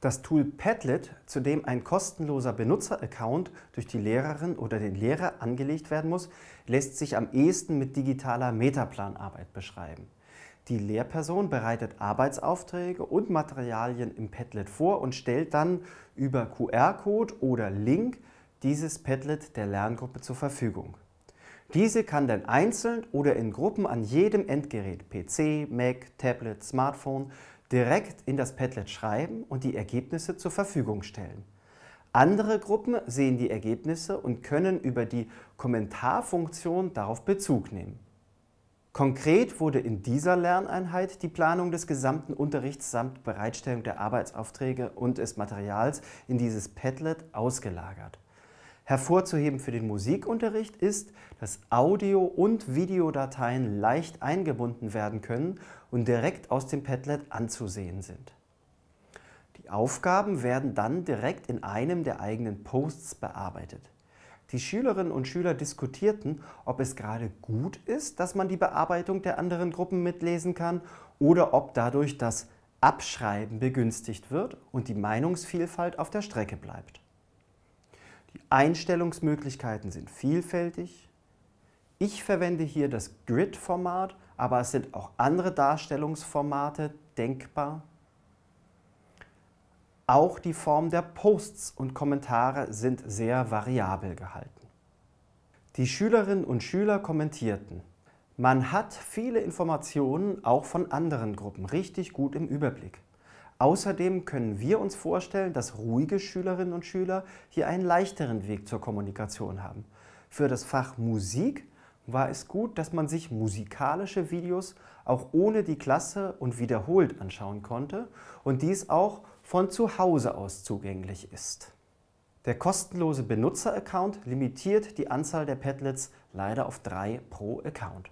Das Tool Padlet, zu dem ein kostenloser Benutzeraccount durch die Lehrerin oder den Lehrer angelegt werden muss, lässt sich am ehesten mit digitaler Metaplanarbeit beschreiben. Die Lehrperson bereitet Arbeitsaufträge und Materialien im Padlet vor und stellt dann über QR-Code oder Link dieses Padlet der Lerngruppe zur Verfügung. Diese kann dann einzeln oder in Gruppen an jedem Endgerät, PC, Mac, Tablet, Smartphone, direkt in das Padlet schreiben und die Ergebnisse zur Verfügung stellen. Andere Gruppen sehen die Ergebnisse und können über die Kommentarfunktion darauf Bezug nehmen. Konkret wurde in dieser Lerneinheit die Planung des gesamten Unterrichts samt Bereitstellung der Arbeitsaufträge und des Materials in dieses Padlet ausgelagert. Hervorzuheben für den Musikunterricht ist, dass Audio- und Videodateien leicht eingebunden werden können und direkt aus dem Padlet anzusehen sind. Die Aufgaben werden dann direkt in einem der eigenen Posts bearbeitet. Die Schülerinnen und Schüler diskutierten, ob es gerade gut ist, dass man die Bearbeitung der anderen Gruppen mitlesen kann oder ob dadurch das Abschreiben begünstigt wird und die Meinungsvielfalt auf der Strecke bleibt. Einstellungsmöglichkeiten sind vielfältig. Ich verwende hier das Grid-Format, aber es sind auch andere Darstellungsformate denkbar. Auch die Form der Posts und Kommentare sind sehr variabel gehalten. Die Schülerinnen und Schüler kommentierten. Man hat viele Informationen auch von anderen Gruppen richtig gut im Überblick. Außerdem können wir uns vorstellen, dass ruhige Schülerinnen und Schüler hier einen leichteren Weg zur Kommunikation haben. Für das Fach Musik war es gut, dass man sich musikalische Videos auch ohne die Klasse und wiederholt anschauen konnte und dies auch von zu Hause aus zugänglich ist. Der kostenlose Benutzeraccount limitiert die Anzahl der Padlets leider auf drei pro Account.